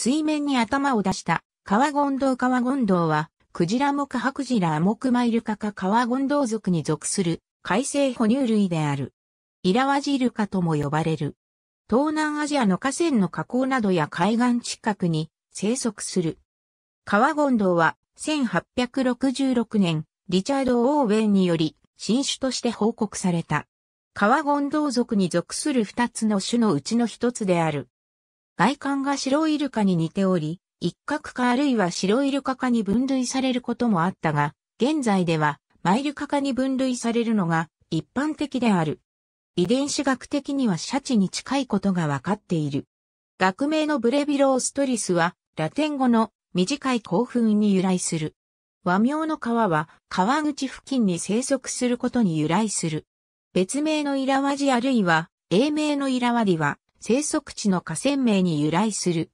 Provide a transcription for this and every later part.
水面に頭を出した、カワゴンドウカワゴンドウは、クジラ目白ジラモクマイルカかンドウ族に属する、海生哺乳類である。イラワジルカとも呼ばれる。東南アジアの河川の河口などや海岸近くに生息する。カワゴンドウは、1866年、リチャード・オーウェンにより、新種として報告された。カワゴンドウ族に属する二つの種のうちの一つである。外観が白イルカに似ており、一角化あるいは白イルカ化に分類されることもあったが、現在ではマイルカ化に分類されるのが一般的である。遺伝子学的にはシャチに近いことがわかっている。学名のブレビローストリスは、ラテン語の短い興奮に由来する。和名の川は川口付近に生息することに由来する。別名のイラワジあるいは、英名のイラワディは、生息地の河川名に由来する。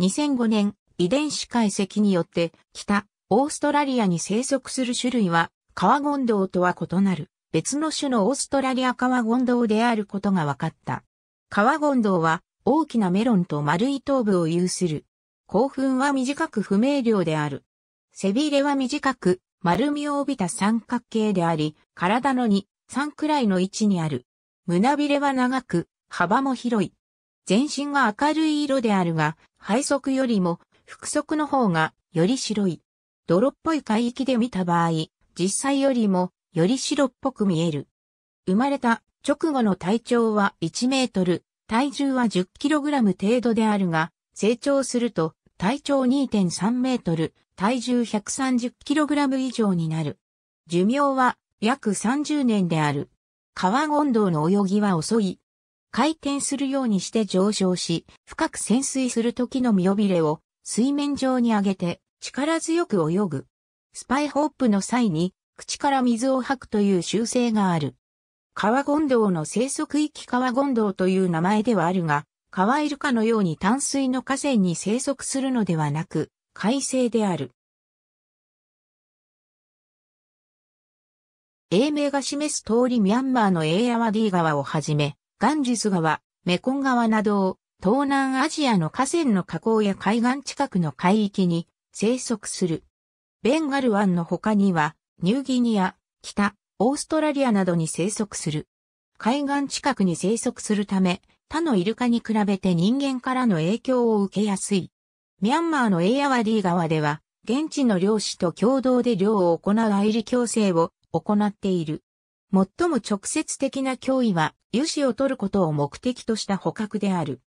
2005年、遺伝子解析によって、北、オーストラリアに生息する種類は、カワゴンドウとは異なる、別の種のオーストラリアカワゴンドウであることが分かった。カワゴンドウは、大きなメロンと丸い頭部を有する。興奮は短く不明瞭である。背びれは短く、丸みを帯びた三角形であり、体の2、3くらいの位置にある。胸びれは長く、幅も広い。全身が明るい色であるが、背側よりも、腹側の方がより白い。泥っぽい海域で見た場合、実際よりもより白っぽく見える。生まれた直後の体長は1メートル、体重は 10kg 程度であるが、成長すると体長2.3メートル、体重 130kg 以上になる。寿命は約30年である。川ドウの泳ぎは遅い。回転するようにして上昇し、深く潜水する時の身をびれを水面上に上げて力強く泳ぐ。スパイホップの際に口から水を吐くという習性がある。川権道の生息域川権道という名前ではあるが、川イルカのように淡水の河川に生息するのではなく、海生である。英名が示す通りミャンマーのエイアワディ川をはじめ、ガンジス川、メコン川などを東南アジアの河川の河口や海岸近くの海域に生息する。ベンガル湾の他には、ニューギニア、北、オーストラリアなどに生息する。海岸近くに生息するため、他のイルカに比べて人間からの影響を受けやすい。ミャンマーのエイヤワディ川では、現地の漁師と共同で漁を行うアイリ共生を行っている。最も直接的な脅威は、油脂を取ることを目的とした捕獲である。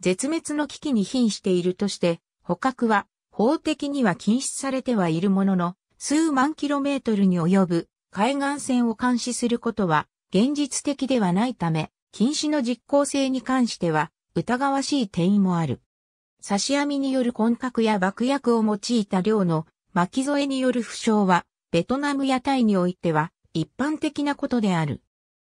絶滅の危機に瀕しているとして、捕獲は法的には禁止されてはいるものの、数万キロメートルに及ぶ海岸線を監視することは現実的ではないため、禁止の実効性に関しては疑わしい点位もある。刺し網による混獲や爆薬を用いた量の巻き添えによる負傷は、ベトナムやタイにおいては一般的なことである。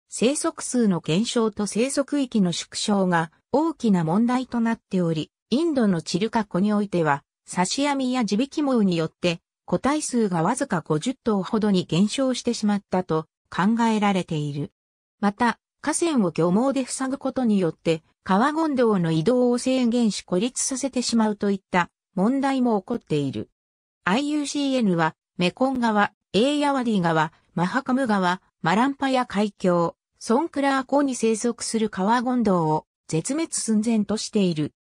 生息数の減少と生息域の縮小が大きな問題となっており、インドのチルカ湖においては、刺し網や地引き網によって、個体数がわずか50頭ほどに減少してしまったと考えられている。また、河川を漁網で塞ぐことによって、川ゴンドウの移動を制限し孤立させてしまうといった問題も起こっている。IUCN は、メコン川、エイヤワディ川、マハカム川、マランパヤ海峡、ソンクラー湖に生息する川ゴンドウを絶滅寸前としている。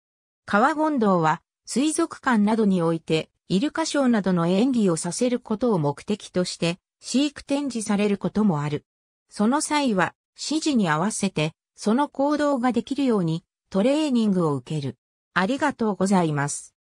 川ゴンドウは水族館などにおいてイルカショーなどの演技をさせることを目的として飼育展示されることもある。その際は指示に合わせてその行動ができるようにトレーニングを受ける。ありがとうございます。